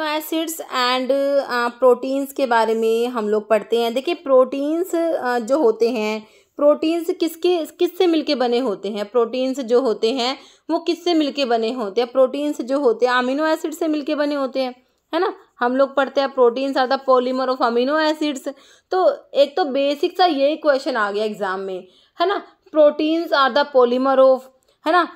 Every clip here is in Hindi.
तो एसिड्स एंड प्रोटीन्स के बारे में हम लोग पढ़ते हैं देखिए प्रोटीन्स जो होते हैं प्रोटीन्स किसके किससे मिलके बने होते हैं प्रोटीन्स जो होते हैं वो किससे मिलके बने होते हैं प्रोटीन्स जो होते हैं अमीनो एसिड से मिलके बने होते हैं है ना हम लोग पढ़ते हैं proteins are the polymer of amino acids तो एक तो बेसिक सा यही क्वेश्चन आ गया एग्जाम में है ना proteins are the polymer of है ना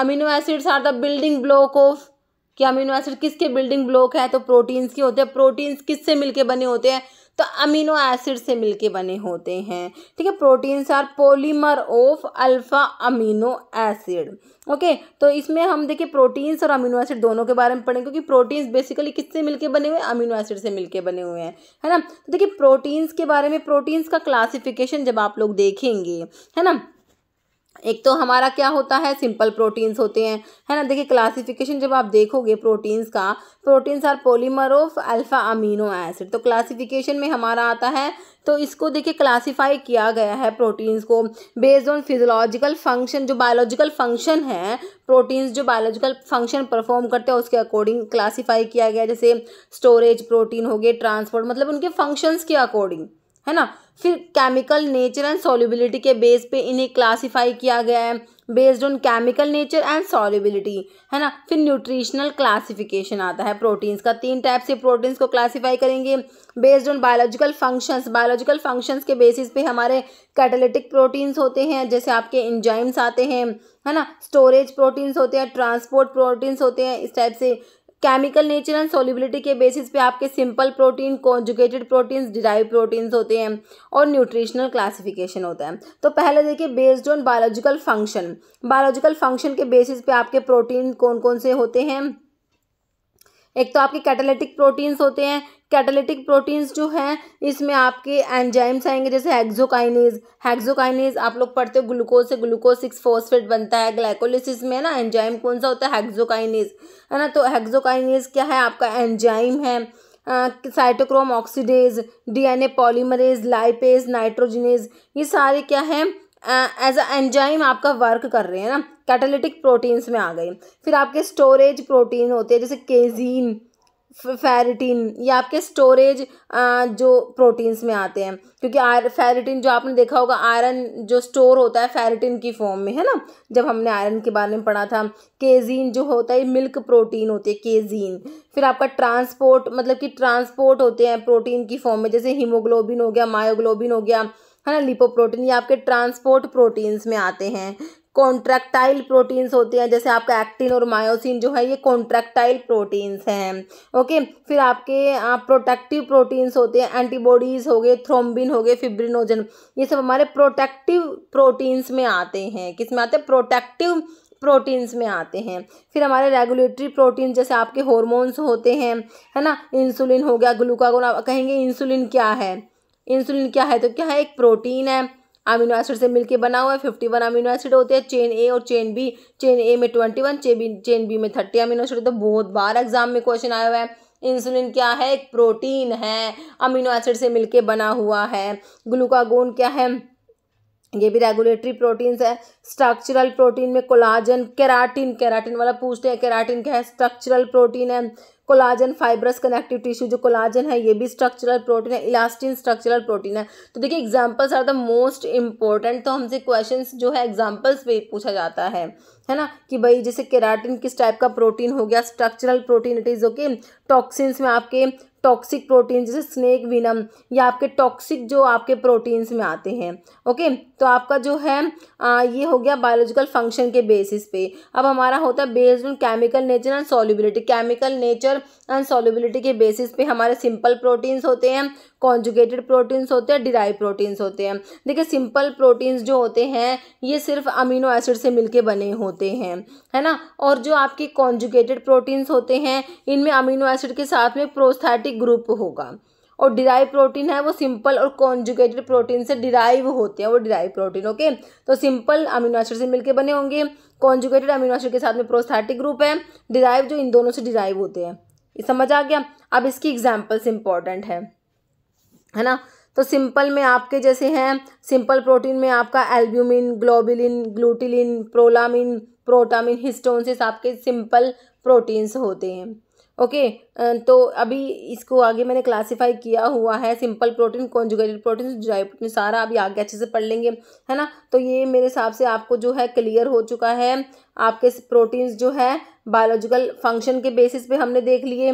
amino acids are the building block of कि अमीनो एसिड किसके बिल्डिंग ब्लॉक है तो प्रोटीन्स के होते हैं प्रोटीन्स किससे मिलके बने होते हैं तो अमीनो एसिड से मिलके बने होते हैं ठीक है proteins are polymer of alpha amino acid okay तो इसमें हम देखिए प्रोटीन्स और अमीनो एसिड दोनों के बारे में पढ़ेंगे क्योंकि प्रोटीन्स बेसिकली किससे मिलके बने हुए हैं अमीनो एसिड से मिलके बने हुए हैं है ना तो देखिए प्रोटीन्स के बारे में प्रोटीन्स का क्लासिफिकेशन जब आप लोग देखेंगे है ना एक तो हमारा क्या होता है सिंपल प्रोटीन्स होते हैं है ना देखिए क्लासिफिकेशन जब आप देखोगे प्रोटीन्स का proteins are polymer of alpha amino acid तो क्लासिफिकेशन में हमारा आता है तो इसको देखिए क्लासिफाई किया गया है प्रोटीन्स को बेस्ड ऑन फिजोलॉजिकल फंक्शन जो बायोलॉजिकल फंक्शन है प्रोटीन्स जो बायोलॉजिकल फंक्शन परफॉर्म करते हैं उसके अकॉर्डिंग क्लासीफाई किया गया जैसे स्टोरेज प्रोटीन हो गए ट्रांसपोर्ट मतलब उनके फंक्शंस के अकॉर्डिंग है ना फिर केमिकल नेचर एंड सॉलिबिलिटी के बेस पे इन्हें क्लासिफाई किया गया है based on chemical nature and solubility है ना फिर न्यूट्रिशनल क्लासिफिकेशन आता है प्रोटीन्स का तीन टाइप से प्रोटीन्स को क्लासिफाई करेंगे based on biological functions biological functions के बेसिस पे हमारे कैटलिटिक प्रोटीन्स होते हैं जैसे आपके इंजाइम्स आते हैं है ना स्टोरेज प्रोटीन्स होते हैं ट्रांसपोर्ट प्रोटीन्स होते हैं इस टाइप से केमिकल नेचर एंड सोलिबिलिटी के बेसिस पे आपके simple protein conjugated proteins derive proteins होते हैं और न्यूट्रिशनल क्लासिफिकेशन होता है तो पहले देखिए based on biological function biological function के बेसिस पे आपके प्रोटीन कौन कौन से होते हैं एक तो आपके कैटालिटिक प्रोटीन्स होते हैं कैटालिटिक प्रोटीन्स जो हैं इसमें आपके एंजाइम्स आएंगे जैसे हेक्सोकाइनेज हेक्सोकाइनेज आप लोग पढ़ते हो ग्लूकोज से ग्लूकोज सिक्स फोस्फेट बनता है ग्लाइकोलिसिस में ना एंजाइम कौन सा होता है हेक्सोकाइनेज है ना तो हेक्सोकाइनेज क्या है आपका एंजाइम है cytochrome oxidase DNA polymerase lipase nitrogenase ये सारे क्या हैं एज अ एंजाइम आपका वर्क कर रहे हैं ना कैटालिटिक प्रोटीन्स में आ गए फिर आपके स्टोरेज प्रोटीन होते हैं जैसे केजीन फेरिटीन ये आपके स्टोरेज जो प्रोटीन्स में आते हैं क्योंकि आर फेरिटीन जो आपने देखा होगा आयरन जो स्टोर होता है फेरिटीन की फॉर्म में है ना जब हमने आयरन के बारे में पढ़ा था केजीन जो होता है मिल्क प्रोटीन होती है केजीन फिर आपका ट्रांसपोर्ट मतलब कि ट्रांसपोर्ट होते हैं प्रोटीन की फॉर्म में जैसे हीमोग्लोबिन हो गया मायोग्लोबिन हो गया है ना लिपोप्रोटीन ये आपके ट्रांसपोर्ट प्रोटीन्स में आते हैं कॉन्ट्रैक्टाइल प्रोटीन्स होते हैं जैसे आपका एक्टिन और मायोसिन जो है ये कॉन्ट्रैक्टाइल प्रोटीन्स हैं ओके फिर आपके आप प्रोटेक्टिव प्रोटीन्स होते हैं एंटीबॉडीज़ हो गए थ्रोम्बिन हो गए फिब्रिनोजन ये सब हमारे प्रोटेक्टिव प्रोटीन्स में आते हैं किस में आते हैं प्रोटेक्टिव प्रोटीन्स में आते हैं फिर हमारे रेगुलेटरी प्रोटीन जैसे आपके हॉर्मोन्स होते हैं है ना इंसुलिन हो गया ग्लूकागोन कहेंगे इंसुलिन क्या है इंसुलिन क्या है तो क्या है एक प्रोटीन है अमीनो एसिड से मिलकर बना हुआ है फिफ्टी वन अमीनो एसिड होते हैं चेन ए और चेन बी चेन ए में ट्वेंटी वन चेन बी में थर्टी अमीनो एसिड होते हैं बहुत बार एग्जाम में क्वेश्चन आया हुआ है इंसुलिन क्या है एक प्रोटीन है अमीनो एसिड से मिलके बना हुआ है ग्लूकागोन क्या है ये भी रेगुलेटरी प्रोटीन्स है स्ट्रक्चरल प्रोटीन में कोलाजन केराटिन केराटिन वाला पूछते हैं केराटिन क्या है स्ट्रक्चरल प्रोटीन है कोलाजन फाइब्रस कनेक्टिव टिश्यू जो कोलाजन है ये भी स्ट्रक्चरल प्रोटीन है इलास्टिन स्ट्रक्चरल प्रोटीन है तो देखिए examples are the most important तो हमसे क्वेश्चन जो है एग्जाम्पल्स पे पूछा जाता है है ना कि भाई जैसे केराटिन किस टाइप का प्रोटीन हो गया structural protein it is okay toxins में आपके टॉक्सिक प्रोटीन जैसे स्नेक विनम या आपके टॉक्सिक जो आपके प्रोटीन्स में आते हैं ओके तो आपका जो है आ, ये हो गया बायोलॉजिकल फंक्शन के बेसिस पे अब हमारा होता है based on chemical nature and solubility chemical nature and solubility के बेसिस पे हमारे सिंपल प्रोटीन्स होते हैं कॉन्जुगेटेड प्रोटीन्स होते हैं डिराइव प्रोटीन्स होते हैं देखिए सिंपल प्रोटीन्स जो होते हैं ये सिर्फ अमीनो एसिड से मिलके बने होते हैं है ना और जो आपके कॉन्जुगेटेड प्रोटीन्स होते हैं इनमें अमीनो एसिड के साथ में प्रोस्थैटिक ग्रुप होगा और डिराइव प्रोटीन है वो सिंपल और कॉन्जुगेटेड प्रोटीन से डिराइव होते हैं वो डिराइव प्रोटीन ओके तो सिंपल अमीनो एसिड से मिलके बने होंगे कॉन्जुगेटेड अमीनो एसिड के साथ में प्रोस्थैटिक ग्रुप है डिराइव जो इन दोनों से डिराइव होते हैं समझ आ गया अब इसकी एग्जाम्पल्स इंपॉर्टेंट है है ना तो सिंपल में आपके जैसे हैं सिंपल प्रोटीन में आपका albumin globulin glutelin prolamine protamine histones आपके सिंपल प्रोटीन्स होते हैं ओके तो अभी इसको आगे मैंने क्लासिफाई किया हुआ है simple protein conjugated protein derived protein सारा अभी आगे अच्छे से पढ़ लेंगे है ना तो ये मेरे हिसाब से आपको जो है क्लियर हो चुका है आपके प्रोटीन्स जो है बायोलॉजिकल फंक्शन के बेसिस पे हमने देख लिए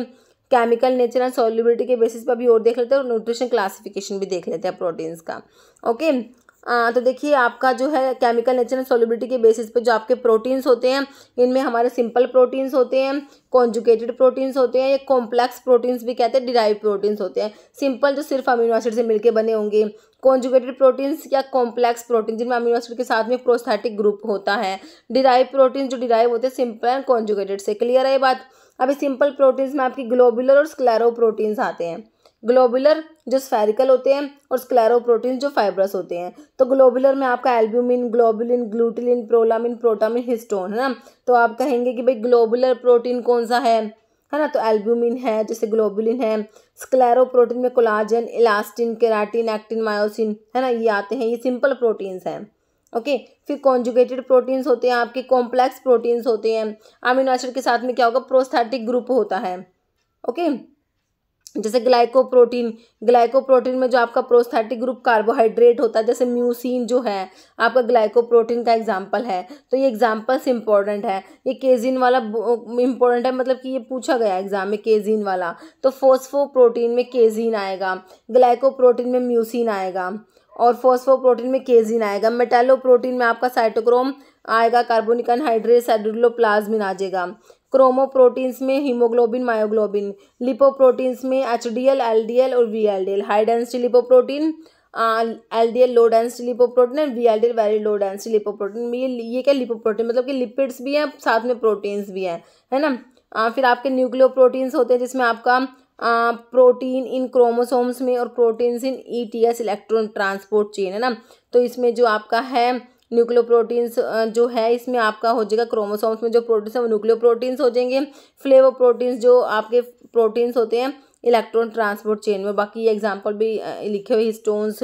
केमिकल नेचर एंड सॉल्युबिलिटी के बेसिस पर भी और देख लेते हैं और न्यूट्रिशन क्लासिफिकेशन भी देख लेते हैं प्रोटीन्स का ओके आ, तो देखिए आपका जो है केमिकल नेचर एंड सॉलिबिलिटी के बेसिस पर जो आपके प्रोटीन्स होते हैं इनमें हमारे सिंपल प्रोटीन्स होते हैं कॉन्जुकेटेड प्रोटीन्स होते हैं या कॉम्प्लेक्स प्रोटीन्स भी कहते हैं डिराइव प्रोटीन्स होते हैं सिंपल जो तो सिर्फ अमीनो एसिड से मिलकर बने होंगे कॉन्जुकेटेड प्रोटीन्स या कॉम्प्लेक्स प्रोटीन जिनमें अमीनो एसिड के साथ में प्रोस्थेटिक ग्रुप होता है डिराइव प्रोटीन जो डिराइव होते हैं सिंपल एंड कॉन्जुकेटेड से क्लियर है ये बात अभी सिंपल प्रोटीन्स में आपकी ग्लोबुलर और स्क्लैरो प्रोटीन्स आते हैं ग्लोबुलर जो स्फेरिकल होते हैं और स्क्लैरो प्रोटीन्स जो फाइब्रस होते हैं तो ग्लोबुलर में आपका albumin globulin glutelin prolamine protamine histone है ना तो आप कहेंगे कि भाई ग्लोबुलर प्रोटीन कौन सा है है ना तो एल्ब्यूमिन है जैसे ग्लोबुलिन है स्क्लैरो प्रोटीन में collagen elastin keratin actin myosin है ना ये आते हैं ये सिंपल प्रोटीन्स हैं ओके okay, फिर कॉन्जुगेटेड प्रोटीन्स होते हैं आपके कॉम्प्लेक्स प्रोटीन्स होते हैं अमीनो एसिड के साथ में क्या होगा प्रोस्थेटिक ग्रुप होता है ओके okay? जैसे ग्लाइकोप्रोटीन ग्लाइकोप्रोटीन में जो आपका प्रोस्थेटिक ग्रुप कार्बोहाइड्रेट होता है जैसे म्यूसिन जो है आपका ग्लाइकोप्रोटीन का एग्जाम्पल है तो ये एग्जाम्पल्स इंपॉर्टेंट है ये केजिन वाला इंपॉर्टेंट है मतलब कि ये पूछा गया एग्जाम में केजिन वाला तो फोस्फो प्रोटीन में केजिन आएगा ग्लाइकोप्रोटीन में म्यूसिन आएगा और फोस्फो प्रोटीन में केजिन आएगा मेटेलो प्रोटीन में आपका साइटोक्रोम आएगा कार्बोनिक अनहाइड्रेट सेडुलोप्लाज्मिन आ जाएगा क्रोमो प्रोटीन्स में हीमोग्लोबिन मायोग्लोबिन लिपो प्रोटीन्स में H D L L D L और V L D L high density lipoprotein L D L low density lipoprotein and V L D L very low density lipo protein ये ये क्या लिपो प्रोटीन मतलब कि लिपिड्स भी हैं साथ में प्रोटीन्स भी हैं है ना आ, फिर आपके न्यूक्लियो प्रोटीन्स होते हैं जिसमें आपका प्रोटीन इन क्रोमोसोम्स में और proteins in ETS electron transport chain है ना तो इसमें जो आपका है न्यूक्लियो प्रोटीन्स जो है इसमें आपका हो जाएगा क्रोमोसोम्स में जो प्रोटीन्स हैं वो न्यूक्लियो प्रोटीन्स हो जाएंगे फ्लेवो प्रोटीन्स जो आपके प्रोटीन्स होते हैं इलेक्ट्रॉन ट्रांसपोर्ट चेन में बाकी ये एग्जाम्पल भी लिखे हुए हिस्टोन्स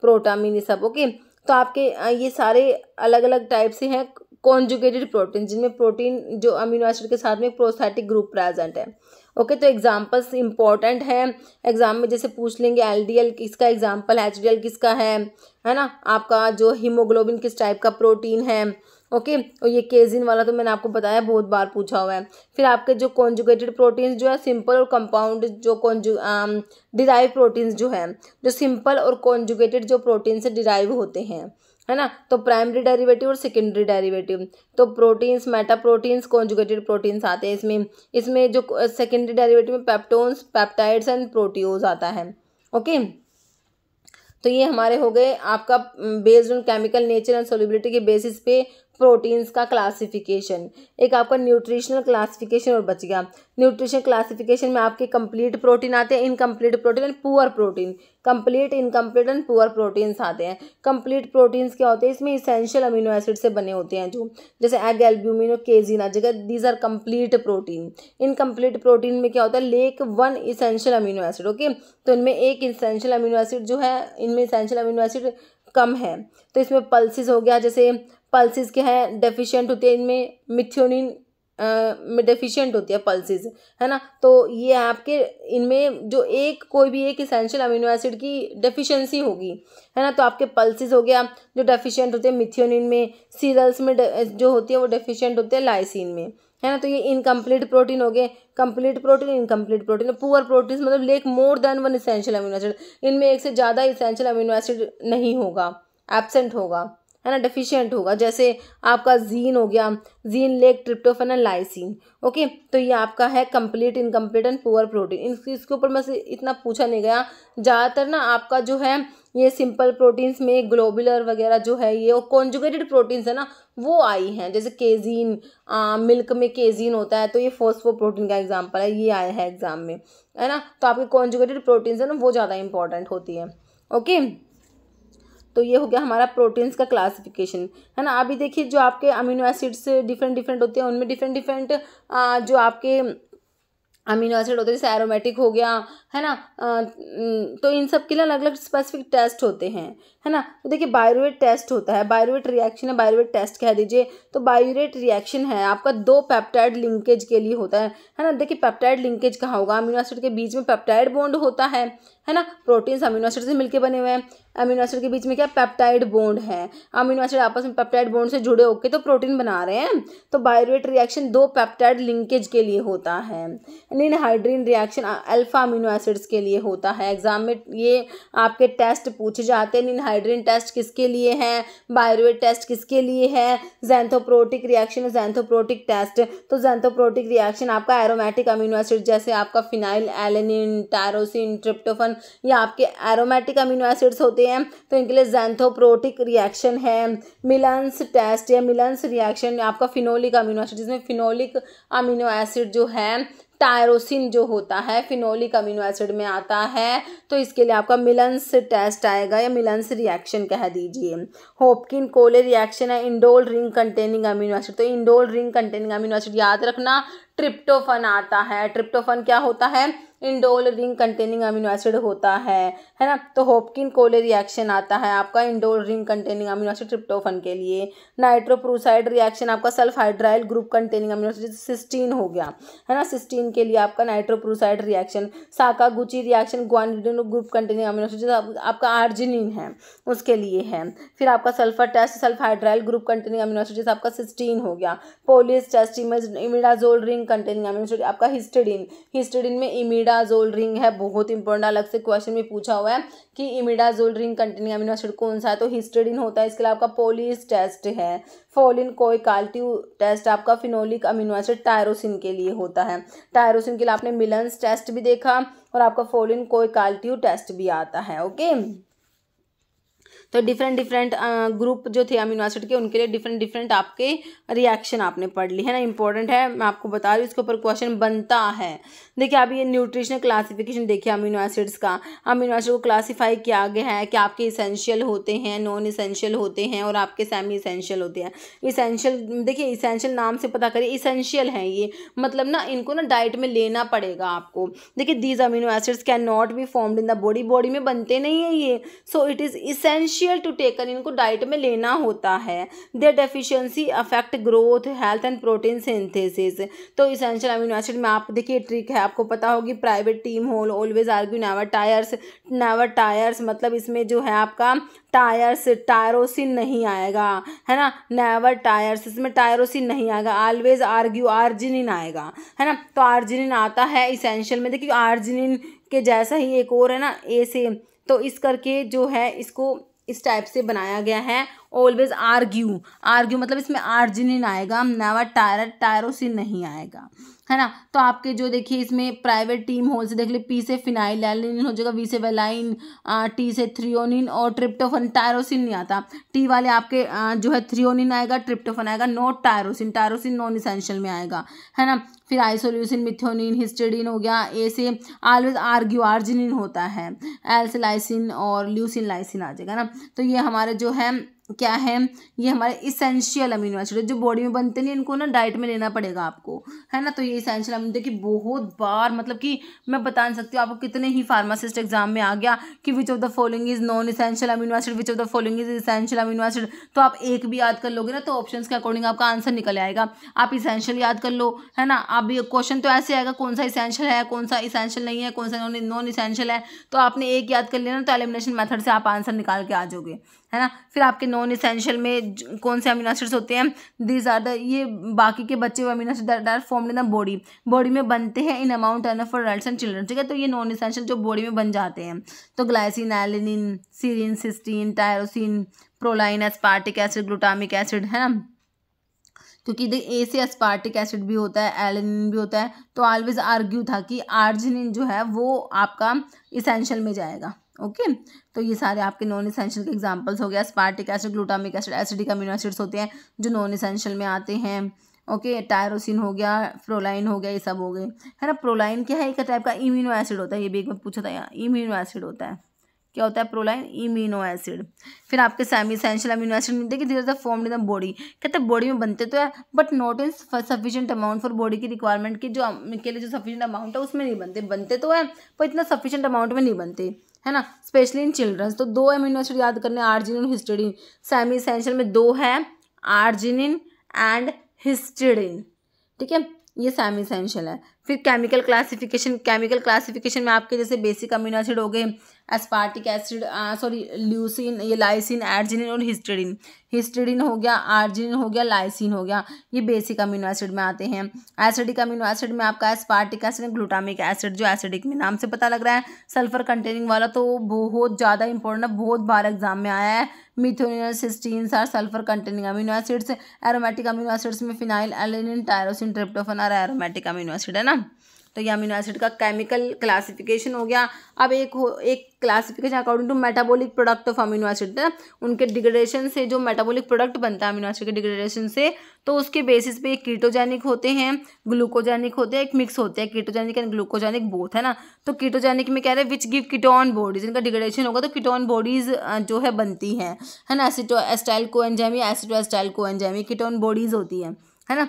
प्रोटामिन ये सब ओके तो आपके ये सारे अलग अलग टाइप से हैं कॉन्जुगेटेड प्रोटीन जिनमें प्रोटीन जो अमीनो एसिड के साथ में प्रोस्थेटिक ग्रुप प्रेजेंट है ओके तो एग्जाम्पल्स इंपॉर्टेंट हैं एग्जाम में जैसे पूछ लेंगे एलडीएल किसका एग्जाम्पल एल किसका है है ना आपका जो हीमोग्लोबिन किस टाइप का प्रोटीन है ओके और ये केजिन वाला तो मैंने आपको बताया बहुत बार पूछा हुआ है फिर आपके जो कॉन्जुगेटेड प्रोटीन्स जो है सिंपल और कंपाउंड जो कॉन्जु डिराइव प्रोटीन्स जो है जो सिंपल और कॉन्जुगेटेड जो प्रोटीन से डिराइव होते हैं है ना तो प्राइमरी डेरिवेटिव और सेकेंडरी डेरिवेटिव तो proteins metaproteins conjugated proteins आते हैं इसमें इसमें जो सेकेंडरी डेरिवेटिव में पेप्टोन्स पेप्टाइड्स एंड प्रोटीओज आता है ओके तो ये हमारे हो गए आपका based on chemical nature and solubility के बेसिस पे प्रोटीन्स का क्लासिफिकेशन एक आपका न्यूट्रिशनल क्लासिफिकेशन और बच गया न्यूट्रिशन क्लासिफिकेशन में आपके कंप्लीट प्रोटीन आते हैं incomplete protein and poor protein complete incomplete and poor proteins आते हैं कंप्लीट प्रोटीन्स क्या होते हैं इसमें इसेंशियल अमीनो एसिड से बने होते हैं जो जैसे एग एल्ब्यूमिनो केजीना जगह these are complete protein incomplete protein में क्या होता है lack one essential amino acid okay तो इनमें एक इसेंशियल अमीनो एसिड जो है इनमें इसेंशियल अमीनो एसिड कम है तो इसमें पल्सिस हो गया जैसे पल्सिस के हैं डेफिशिएंट होती है इनमें मिथ्योनिन में डेफिशिएंट होती है पल्सिस है ना तो ये आपके इनमें जो एक कोई भी एक इसेंशियल अमीनो एसिड की डेफिशिएंसी होगी है ना तो आपके पल्सिस हो गया जो डेफिशिएंट होते हैं मिथ्योनिन में सीरल्स में जो होती है वो डेफिशिएंट होते हैं लाइसिन में है ना तो ये इनकम्प्लीट प्रोटीन हो गए complete protein incomplete protein poor protein मतलब lack more than one essential amino acid इनमें एक से ज़्यादा इसेंशियल अमीनो एसिड नहीं होगा एबसेंट होगा है ना डिफिशियंट होगा जैसे आपका जीन हो गया zein lack tryptophan and lysine okay तो ये आपका है complete incomplete and poor protein इसके ऊपर मैं इतना पूछा नहीं गया ज़्यादातर ना आपका जो है ये सिंपल प्रोटीन्स में ग्लोबुलर वगैरह जो है ये और कॉन्जुगेटेड प्रोटीन्स है ना वो आई हैं जैसे केजीन आ, मिल्क में केजीन होता है तो ये फोस्फो प्रोटीन का एग्जाम्पल है ये आया है एग्जाम में है ना तो आपके कॉन्जुगेटेड प्रोटीन्स है ना वो ज़्यादा इंपॉर्टेंट होती है ओके तो ये हो गया हमारा प्रोटीन्स का क्लासिफिकेशन है ना अभी देखिए जो आपके अमीनो एसिड्स डिफरेंट डिफरेंट होते हैं उनमें डिफरेंट डिफरेंट जो आपके अमीनो एसिड होते हैं जैसे एरोमेटिक हो गया है ना तो इन सब के लिए अलग अलग स्पेसिफिक टेस्ट होते हैं है ना तो देखिए बायोरेट टेस्ट होता है बायोरेट रिएक्शन है बायोरेट टेस्ट कह दीजिए तो बायोरेट रिएक्शन है आपका दो पेप्टाइड लिंकेज के लिए होता है है ना देखिए पेप्टाइड लिंकेज कहाँ होगा अमीनो एसिड के बीच में पेप्टाइड बॉन्ड होता है है ना प्रोटीन्स अमीनो एसिड से मिलकर बने हुए हैं अमीनो एसिड के बीच में क्या पेप्टाइड बोंड है अमीनो एसिड आपस में पेप्टाइड बोंड से जुड़े होकर तो प्रोटीन बना रहे हैं तो बायोरेट रिएक्शन दो पेप्टाइड लिंकेज के लिए होता है ninhydrin reaction alpha amino acids के लिए होता है एग्जाम में ये आपके टेस्ट पूछे जाते हैं इन हाइड्रीन टेस्ट किसके लिए है बायोरेट टेस्ट किसके लिए है जैंथोप्रोटिक रिएक्शन जैंथोप्रोटिक टेस्ट तो जैंथोप्रोटिक रिएक्शन आपका एरोमेटिक अमीनो एसिड जैसे आपका फिनाइल एलेनिन टायरोसिन ट्रिप्टोफन या आपके एरोमेटिक अमीनो एसिड्स होते हैं तो इनके लिए जैंथोप्रोटिक रिएक्शन है मिलन्स टेस्ट या मिलन्स रिएक्शन आपका फिनोलिक अमीनो एसिड जिसमें फिनोलिक अमीनो एसिड जो है टायरोसिन जो होता है फिनोलिक अमीनो एसिड में आता है तो इसके लिए आपका मिलन्स टेस्ट आएगा या मिलन्स रिएक्शन कह दीजिए होपकिन कोले रिएक्शन है indole ring containing amino acid तो indole ring containing amino acid याद रखना ट्रिप्टोफन आता है ट्रिप्टोफन क्या होता है indole ring containing amino acid होता है है ना तो होपकिन कोले रिएक्शन आता है आपका indole ring containing amino acid tryptophan के लिए नाइट्रोप्रोसाइड रिएक्शन आपका sulphydryl group containing amino acid cysteine हो गया है ना सिस्टीन के लिए आपका nitroprusside reaction Sakaguchi reaction guanidine group containing amino acid आपका आर्जिनिन है उसके लिए है फिर आपका sulphur test sulphydryl group containing amino acid आपका सिस्टीन हो गया Pauly's test imidazole ring containing amino acid आपका हिस्टेडिन हिस्टडीन में इमिडा इमिडाजोल रिंग है बहुत इंपॉर्टेंट अलग से क्वेश्चन में पूछा हुआ है कि imidazole ring containing amino acid कौन सा है तो हिस्टेडिन होता है इसके लिए आपका पोलिस टेस्ट है फोलिन कोई काल्टिव टेस्ट आपका फिनोलिक अमीनो एसिड टायरोसिन के लिए होता है टायरोसिन के लिए आपने मिलन्स टेस्ट भी देखा और आपका फोलिन कोई काल्टिव टेस्ट भी आता है ओके तो डिफरेंट डिफरेंट ग्रुप जो थे अमीनो एसिड के उनके लिए डिफरेंट डिफरेंट आपके रिएक्शन आपने पढ़ ली है ना इंपॉर्टेंट है मैं आपको बता रही हूँ इसके ऊपर क्वेश्चन बनता है देखिए अभी ये न्यूट्रिशनल क्लासिफिकेशन देखिए अमीनो एसिड्स का अमीनो एसिड को क्लासीफाई किया गया है कि आपके इसेंशियल होते हैं नॉन इसेंशियल होते हैं और आपके सेमी इसेंशियल होते हैं इसेंशियल देखिए इसेंशियल नाम से पता करिए इसेंशियल है ये मतलब ना इनको ना डाइट में लेना पड़ेगा आपको देखिए these amino acids can not be formed in the body body में बनते नहीं है ये so it is essential essential to taken इनको डाइट में लेना होता है they deficiency affect growth health and protein synthesis तो इसेंशियल अमीनो एसिड में आप देखिए ट्रिक है आपको पता होगी private team whole always argue never tires never tires मतलब इसमें जो है आपका टायर्स टायरोसिन नहीं आएगा है ना नेवर टायर्स इसमें टायरोसिन नहीं आएगा ऑलवेज आर्ग्यू आर्जिनिन आएगा है ना तो आर्जिनिन आता है इसेंशियल में देखिए आर्जिनिन के जैसा ही एक और है ना ए से तो इस करके जो है इसको इस टाइप से बनाया गया है ऑलवेज आर्ग्यू आर्ग्यू मतलब इसमें आर्जिन आएगा नवा टायर टायरोसिन नहीं आएगा है ना तो आपके जो देखिए इसमें प्राइवेट टीम होल्स से देख ले पी से फिनाइल एलिन हो जाएगा वी से वेलाइन टी से थ्रियोनिन और ट्रिप्टोफन टायरोसिन नहीं आता टी वाले आपके आ, जो है थ्रियोनिन आएगा ट्रिप्टोफन आएगा not tyrosine tyrosine non essential में आएगा है ना फिर आइसोल्यूसिन मिथ्योनिन हिस्टेडिन हो गया ए से आलवेज आर्ग्यू होता है एल्सलाइसिन और ल्यूसिन लाइसिन आ जाएगा ना तो ये हमारे जो है क्या है ये हमारे इसेंशियल अमीनो एसिड जो बॉडी में बनते नहीं इनको ना डाइट में लेना पड़ेगा आपको है ना तो ये इसेंशियल अमीनो देखिए बहुत बार मतलब कि मैं बता नहीं सकती हूँ आपको कितने ही फार्मासिस्ट एग्जाम में आ गया कि which of the following is non essential amino acid which of the following is essential amino acid तो आप एक भी याद कर लोगे ना तो ऑप्शन के अकॉर्डिंग आपका आंसर निकल आएगा आप इसेंशियल याद कर लो है ना आप क्वेश्चन तो ऐसे आएगा कौन सा इसेंशियल है कौन सा इसेंशियल नहीं है कौन सा नॉन इसेंशियल है तो आपने एक याद कर लिया ना तो एलिमिनेशन मेथड से आप आंसर निकाल के आ जाओगे है ना फिर आपके नॉन इसेंशियल में कौन से अमीनो एसिड्स होते हैं दीज आर द ये बाकी के बच्चे amino acid are form in the body body में बनते हैं in amount an for adult and children ठीक है तो ये नॉन इसेंशियल जो बॉडी में बन जाते हैं तो glycine alanine serine cysteine tyrosine proline aspartic acid glutamic acid है ना क्योंकि देख ए से एसपार्टिक एसिड भी होता है एलिनिन भी होता है तो ऑलवेज आर्ग्यू था कि आर्जिनिन जो है वो आपका इसेंशियल में जाएगा ओके तो ये सारे आपके नॉन इसेंशियल के एग्जांपल्स हो गया aspartic acid glutamic acid acidic amino acids होते हैं जो नॉन इसेंशियल में आते हैं ओके okay, टायरोसिन हो गया प्रोलाइन हो गया ये सब हो गए है ना प्रोलाइन क्या है एक टाइप का इम्यूनो एसिड होता है ये भी एक बार पूछा था यहाँ इम्यूनो एसिड होता है क्या होता है प्रोलाइन इम्यूनो एसिड फिर आपके सेमी इसेंशियल अमीनो एसिड मिलते हैं कि धीरे फॉर्म इन द बॉडी कहते हैं बॉडी में बनते तो है but not in sufficient amount for body की रिक्वायरमेंट की जो के लिए जो सफिशियंट अमाउंट है उसमें नहीं बनते बनते तो है पर इतना सफिशियंट अमाउंट में नहीं बनते है ना स्पेशली इन चिल्ड्रंस तो दो अमीनो एसिड याद करने आर्जिन हिस्टोडिन सेमी इसेंशियल में दो है आर्जिनिन एंड हिस्टोडिन ठीक है ये सेमी इसेंशियल है फिर केमिकल क्लासिफिकेशन केमिकल क्लासिफिकेशन में आपके जैसे बेसिक अमीनो एसिड हो गए एस्पार्टिक एसिड सॉरी ल्यूसिन ये लाइसिन एर्जिनिन और हिस्टेडिन हिस्टेडिन हो गया आर्जिनिन हो गया लाइसिन हो गया ये बेसिक अमीनो एसिड में आते हैं एसिडिक अमीनो एसिड में आपका एस्पार्टिक एसिड ग्लूटामिक एसिड जो एसिडिक में नाम से पता लग रहा है सल्फर कंटेनिंग वाला तो बहुत ज़्यादा इंपॉर्टेंट है बहुत बार एग्जाम में आया है methionine cysteines are sulphur containing amino acids aromatic amino acids में फिनाइल एलिनिन टायरोसिन ट्रिप्टोफन और एरोमेटिक अमीनो एसिड है ना तो ये अमीनो एसिड का केमिकल क्लासिफिकेशन हो गया अब एक हो एक classification according to metabolic product of amino acid उनके डिग्रेडेशन से जो मेटाबॉलिक प्रोडक्ट बनता है अमीनो एसिड के डिग्रेडेशन से तो उसके बेसिस पे कीटोजेनिक होते हैं ग्लूकोजेनिक होते हैं एक मिक्स होते हैं कीटोजेनिक एंड ग्लूकोजेनिक बोथ है ना तो कीटोजेनिक में क्या है विच गिव कीटोन बॉडीज इनका डिग्रेडेशन होगा तो कीटोन बॉडीज जो है बनती हैं है ना एसिटो एस्टाइल को एंजैमी एसिटो एस्टाइल को एंजैमी कीटोन बॉडीज होती है है ना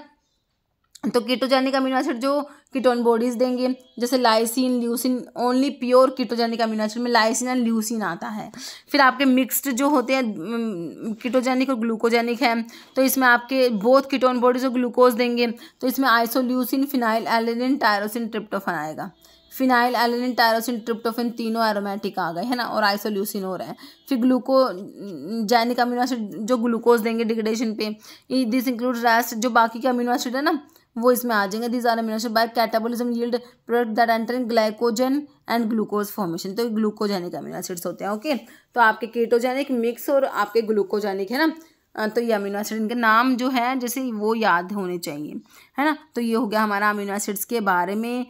तो कीटोजेनिक अमीनो एसिड जो कीटोन बॉडीज देंगे जैसे lysine leucine only pure ketogenic amino acid में लाइसिन एंड ल्यूसिन आता है फिर आपके मिक्स्ड जो होते हैं कीटोजेनिक और ग्लूकोजेनिक है तो इसमें आपके बोथ कीटोन बॉडीज और ग्लूकोज देंगे तो इसमें isoleucine phenylalanine tyrosine tryptophan आएगा फिनाइल एलिनिन टायरोसिन ट्रिप्टोफिन तीनों एरोमेटिक आ गए है ना और आइसोल्यूसिन हो रहे हैं फिर ग्लूकोजैनिक अमीनो एसिड जो ग्लूकोज देंगे डिग्रेडेशन पे दिस इंक्लूड रेस्ट जो बाकी के अमीनो एसिड है ना वो इसमें आ जाएंगे these are amination by catabolism yield product that enter in glycogen and glucose formation तो ग्लूकोजेनिक अमीनो एसिड्स होते हैं ओके तो आपके कीटोजेनिक मिक्स और आपके ग्लूकोजेनिक है ना तो ये अमीनो एसिड इनके नाम जो है जैसे वो याद होने चाहिए है ना तो ये हो गया हमारा अमीनो एसिड्स के बारे में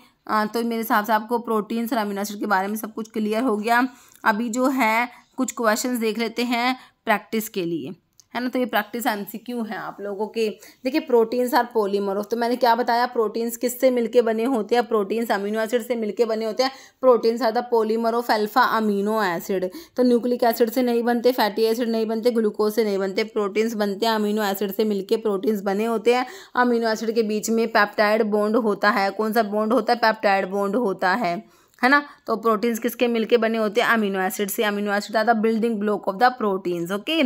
तो मेरे हिसाब से आपको प्रोटीन्स और अमीनो एसिड के बारे में सब कुछ क्लियर हो गया अभी जो है कुछ क्वेश्चंस देख लेते हैं प्रैक्टिस के लिए है ना तो ये प्रैक्टिस एम है आप लोगों के देखिए प्रोटीन्स आर पोलीमर तो मैंने क्या बताया प्रोटीन्स किससे मिलके बने होते हैं प्रोटीन्स अमीनो एसिड से मिलके बने होते हैं proteins are the polymer of alpha amino acid तो न्यूक्लिक एसिड से नहीं बनते फैटी एसिड नहीं बनते ग्लूकोज से नहीं बनते प्रोटीन्स बनते हैं अमीनो एसिड से मिलकर प्रोटीन्स बने होते हैं अमीनो एसिड के बीच में पैप्टाइड बॉन्ड होता है कौन सा बॉन्ड होता है पैप्टाइड बॉन्ड होता है है ना तो प्रोटीन्स किसके मिलके बने होते हैं अमीनो एसिड से amino acid are the building block of the proteins okay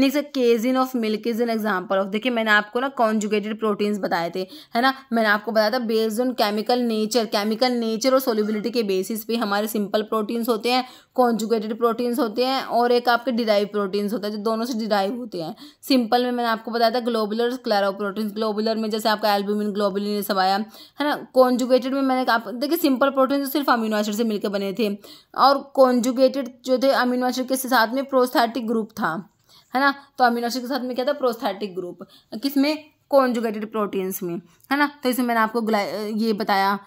next casein of milk is an example of देखिए मैंने आपको ना कॉन्जुगेटेड प्रोटीन्स बताए थे है ना मैंने आपको बताया था based on chemical nature chemical nature और सोलिबिलिटी के बेसिस पे हमारे सिंपल प्रोटीन्स होते हैं कॉन्जुगेटेड प्रोटीन्स होते हैं और एक आपके डिराइव प्रोटीन्स होता है जो दोनों से डिराइव होते हैं सिंपल में मैंने आपको बताया था ग्लोबुलर क्लैरोप्रोटीन्स ग्लोबुलर में जैसे आपका एल्बुमिन ग्लोबुलिन सब आया है ना कॉन्जुगेटेड में मैंने आप देखिए सिंपल प्रोटीन तो सिर्फ अमीनो एसिड से मिलकर बने थे और कॉन्जुगेटेड जो थे अमीनो एसिड के साथ में प्रोस्थेटिक ग्रुप था है ना तो अमीनो एसिड के साथ में क्या था प्रोस्थेटिक ग्रुप किस में कॉन्जुगेटेड प्रोटीन्स में है ना तो इसमें मैंने आपको ये बताया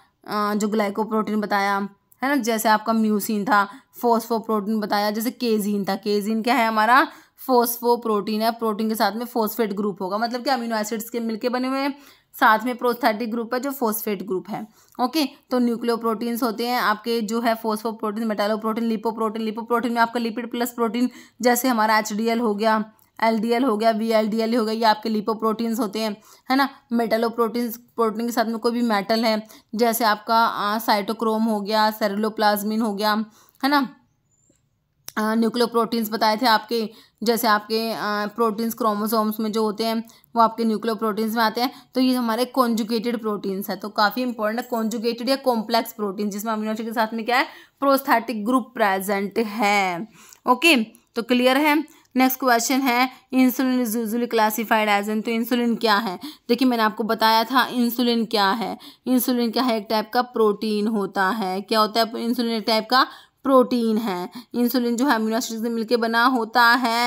जो ग्लाइको प्रोटीन बताया है ना जैसे आपका म्यूसिन था फोस्फो प्रोटीन बताया जैसे केजीन था केजीन क्या है हमारा फोस्फो प्रोटीन है प्रोटीन के साथ में फोस्फेट ग्रुप होगा मतलब कि अमीनो एसिड्स के मिलके बने हुए हैं साथ में प्रोस्थेटिक ग्रुप है जो फोस्फेट ग्रुप है ओके तो न्यूक्लियो प्रोटीन्स होते हैं आपके जो है phosphoprotein metalloprotein lipoprotein lipoprotein में आपका लिपिड प्लस प्रोटीन जैसे हमारा एच हो गया एल हो गया वी हो गया ये आपके लिपो प्रोटीन्स होते हैं है ना मेटालो प्रोटीन्स प्रोटीन के साथ में कोई भी मेटल है जैसे आपका साइटोक्रोम हो गया सेरेलोप्लाज्मिन हो गया है ना न्यूक्लियो प्रोटीन्स बताए थे आपके जैसे आपके प्रोटीन्स क्रोमोसोम्स में जो होते हैं वो आपके न्यूक्लियो प्रोटीन्स में आते हैं तो ये हमारे तो कॉन्जुगेटेड प्रोटीन्स है तो काफ़ी इंपॉर्टेंट है कॉन्जुगेटेड या कॉम्प्लेक्स प्रोटीन जिसमें अमीनो एसिड के साथ में क्या है प्रोस्थेटिक ग्रुप प्रेजेंट है ओके तो क्लियर है नेक्स्ट क्वेश्चन है insulin is usually classified as an तो इंसुलिन क्या है देखिए मैंने आपको बताया था इंसुलिन क्या है इंसुलिन क्या है एक टाइप का प्रोटीन होता है क्या होता है इंसुलिन एक टाइप का प्रोटीन है इंसुलिन जो है अमीनो एसिड से मिलकर बना होता है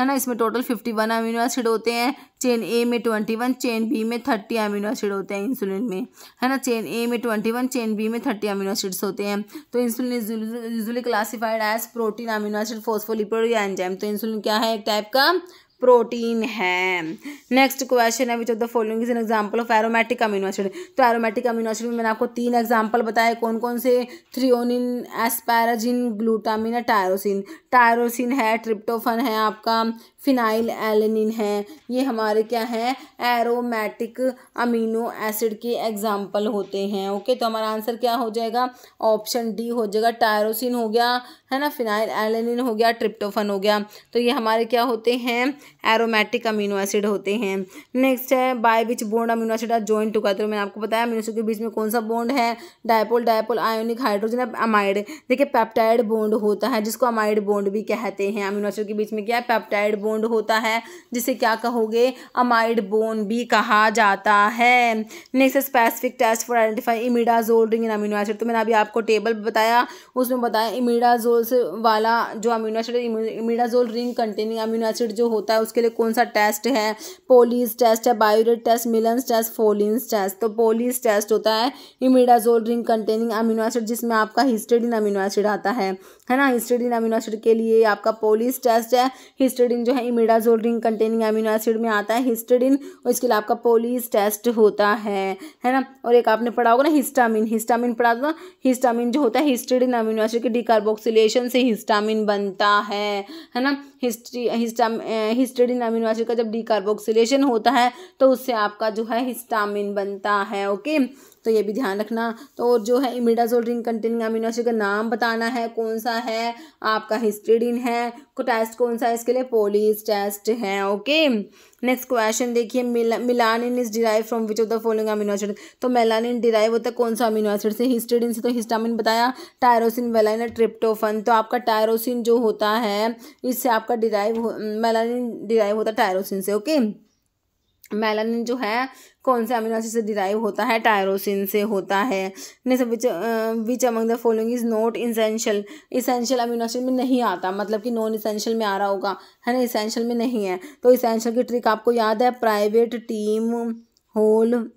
है ना इसमें total fifty one amino acid होते हैं चेन ए में ट्वेंटी वन चेन बी में थर्टी अमीनो एसिड होते हैं इंसुलिन में है ना चेन ए में ट्वेंटी वन चेन बी में थर्टी अमीनो एसिड्स होते हैं तो insulin is usually classified as protein amino acid phospholipid या एंजाइम तो इंसुलिन क्या है एक टाइप का प्रोटीन है नेक्स्ट क्वेश्चन है which of the following is an example of aromatic amino acid तो एरोमेटिक अमीनो एसिड में मैंने आपको तीन एग्जांपल बताए कौन कौन से थ्रियोनिन एस्पैराजिन ग्लूटामिन है टायरोसिन टायरोसिन है ट्रिप्टोफन है आपका फिनाइल एलेनिन है ये हमारे क्या है एरोमेटिक अमीनो एसिड के एग्जाम्पल होते हैं ओके तो हमारा आंसर क्या हो जाएगा ऑप्शन डी हो जाएगा टायरोसिन हो गया है ना फिनाइल एलेनिन हो गया ट्रिप्टोफन हो गया तो ये हमारे क्या होते हैं एरोमेटिक अमीनो एसिड होते हैं नेक्स्ट है by which bond amino acid are join together मैंने आपको बताया अमीनो एसिड के बीच में कौन सा बोंड है dipole dipole ionic hydrogen amide देखिए पैप्टाइड बोंड होता है जिसको अमाइड बोंड भी कहते हैं अमीनो एसिड के बीच में क्या है पेप्टाइड बॉन्ड होता है जिसे क्या कहोगे अमाइड बोंड भी कहा जाता है next specific test for identify imidazole ring in amino acid तो मैंने अभी आपको टेबल बताया उसमें बताया इमिडाजोल से वाला जो amino acid imidazole ring containing amino acid जो होता है है उसके लिए कौन सा टेस्ट है पोलिस टेस्ट है biuret test Millon's test Folin's test तो पोलिस टेस्ट होता है imidazole ring containing amino acid जिसमें आपका हिस्टेडिन अमीनो एसिड आता है है ना हिस्टेडिन अमीनो एसिड के लिए आपका पोलिस टेस्ट है हिस्टेडिन जो है imidazole ring containing amino acid में आता है हिस्टेडिन और इसके लिए आपका पोलिस टेस्ट होता है है ना और एक आपने पढ़ा होगा ना हिस्टामिन हिस्टामिन पढ़ा था हिस्टामिन जो होता है हिस्टेडिन अमीनो एसिड के डिकार्बोक्सिलेशन से हिस्टामिन बनता है है ना हिस्ट्री हिस्टाम अमीनो एसिड का जब डिकार्बोक्सिलेशन होता है तो उससे आपका जो है हिस्टामिन बनता है ओके तो ये भी ध्यान रखना तो जो है imidazole ring containing amino acid का नाम बताना है कौन सा है आपका हिस्ट्रीडिन है को टेस्ट कौन सा है इसके लिए पोलिस टेस्ट है ओके नेक्स्ट क्वेश्चन देखिए मिला melanin is derive from which of the following amino acid तो मेलानिन डिराइव होता है कौन सा अमीनो एसिड से हिस्टेडिन से तो हिस्टामिन बताया टायरोसिन वेलाइन ट्रिप्टोफन तो आपका टायरोसिन जो होता है इससे आपका डिराइव मेलानिन डिराइव होता है टायरोसिन से ओके okay? मेलानिन जो है कौन से अमीनो एसिड से डिराइव होता है टायरोसिन से होता है which which among the following is not essential essential amino acid में नहीं आता मतलब कि नॉन इसेंशियल में आ रहा होगा है ना इसेंशियल में नहीं है तो इसेंशियल की ट्रिक आपको याद है private team whole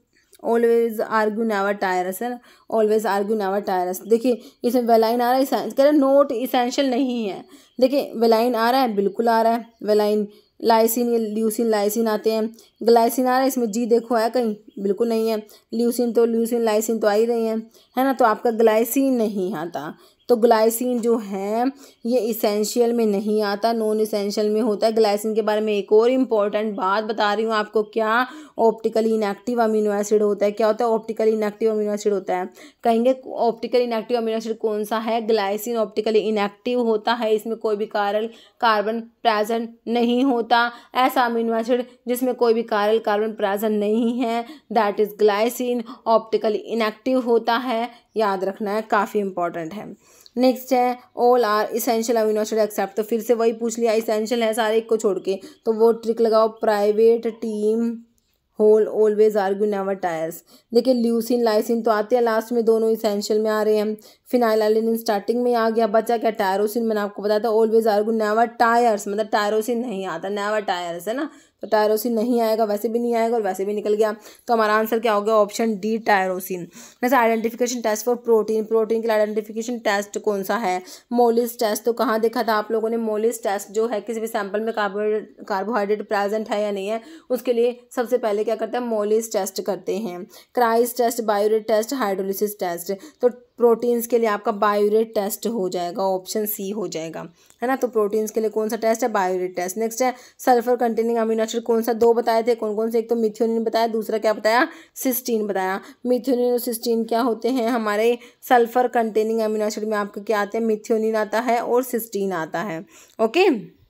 always argue never tyres है ना ऑलवेज आर्ग्यू नेवर टायरस देखिए इसमें वेलाइन आ रहा है कह रहे नोट इसेंशियल नहीं है देखिए वेलाइन आ रहा है बिल्कुल आ रहा है वेलाइन लाइसिन ल्यूसिन लाइसिन आते हैं ग्लाइसिन आ रहा है इसमें जी देखो है कहीं बिल्कुल नहीं है ल्यूसिन तो ल्यूसिन लाइसिन तो आ ही रही है है ना तो आपका ग्लाइसिन नहीं आता तो ग्लाइसिन जो है ये इसेंशियल में नहीं आता नॉन इसेंशियल में होता है ग्लाइसिन के बारे में एक और इम्पॉर्टेंट बात बता रही हूँ आपको क्या ऑप्टिकली इनएक्टिव अमीनो एसिड होता है क्या होता है ऑप्टिकली इनएक्टिव अमीनो एसिड होता है कहेंगे ऑप्टिकली इनएक्टिव अमीनो एसिड कौन सा है ग्लाइसिन ऑप्टिकली इनएक्टिव होता है इसमें कोई भी कारल कार्बन प्रेजेंट नहीं होता ऐसा अमीनो एसिड जिसमें कोई भी कारल कार्बन प्रेजेंट नहीं है that is glycine optically inactive होता है याद रखना है काफ़ी इंपॉर्टेंट है नेक्स्ट है all are essential amino acid except तो फिर से वही पूछ लिया इसेंशियल है सारे एक को छोड़ के तो वो ट्रिक लगाओ private team whole always argue never tyres देखिए ल्यूसिन लाइसिन तो आते हैं लास्ट में दोनों इसेंशियल में आ रहे हैं फिनाइलालिन स्टार्टिंग में आ गया बचा क्या टायरोसिन मैंने आपको बताया था ऑलवेज आर्ग्यू नेवर टायर्स मतलब टायरोसिन नहीं आता नेवर टायर्स है ना तो टायरोसिन नहीं आएगा वैसे भी नहीं आएगा और वैसे भी निकल गया तो हमारा आंसर क्या हो गया option D tyrosine next identification test for protein protein के लिए आइडेंटिफिकेशन टेस्ट कौन सा है मोलिस टेस्ट तो कहाँ देखा था आप लोगों ने मोलिस टेस्ट जो है किसी भी सैंपल में कार्बोहाइड्रेट कार्बोहाइड्रेट प्रेजेंट है या नहीं है उसके लिए सबसे पहले क्या करते हैं मोलिस टेस्ट करते हैं Kreis test biuret test hydrolysis test तो प्रोटीन्स के लिए आपका बायोरेट टेस्ट हो जाएगा ऑप्शन सी हो जाएगा है ना तो प्रोटीन्स के लिए कौन सा टेस्ट है बायोरेट टेस्ट नेक्स्ट है सल्फर कंटेनिंग अमीनो एसिड कौन सा दो बताए थे कौन कौन से एक तो मिथ्योनिन बताया दूसरा क्या बताया सिस्टीन बताया मिथ्योनिन और सिस्टीन क्या होते हैं हमारे सल्फर कंटेनिंग अमीनो एसिड में आपके क्या आते हैं मिथ्योनिन आता है और सिस्टीन आता है ओके